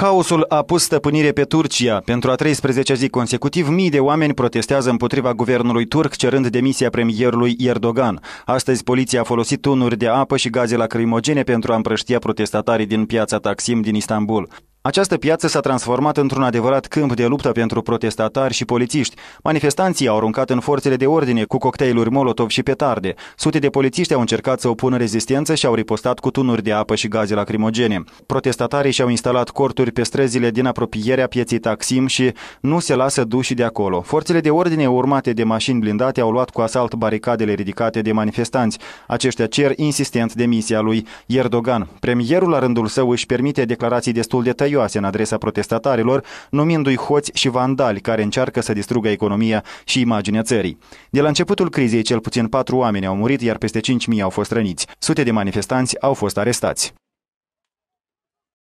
Haosul a pus stăpânire pe Turcia. Pentru a 13 zi consecutiv, mii de oameni protestează împotriva guvernului turc, cerând demisia premierului Erdogan. Astăzi, poliția a folosit tunuri de apă și gaze lacrimogene pentru a împrăștia protestatarii din piața Taksim din Istanbul. Această piață s-a transformat într-un adevărat câmp de luptă pentru protestatari și polițiști. Manifestanții au aruncat în forțele de ordine cu cocktailuri Molotov și petarde. Sute de polițiști au încercat să opună rezistență și au ripostat cu tunuri de apă și gaze lacrimogene. Protestatarii și-au instalat corturi pe străzile din apropierea pieței Taxim și nu se lasă duși de acolo. Forțele de ordine urmate de mașini blindate au luat cu asalt baricadele ridicate de manifestanți. Aceștia cer insistent demisia lui Erdogan. Premierul la rândul său își permite declarații destul de tăi serioase în adresa protestatarilor, numindu-i hoți și vandali care încearcă să distrugă economia și imaginea țării. De la începutul crizei, cel puțin patru oameni au murit, iar peste 5.000 au fost răniți. Sute de manifestanți au fost arestați.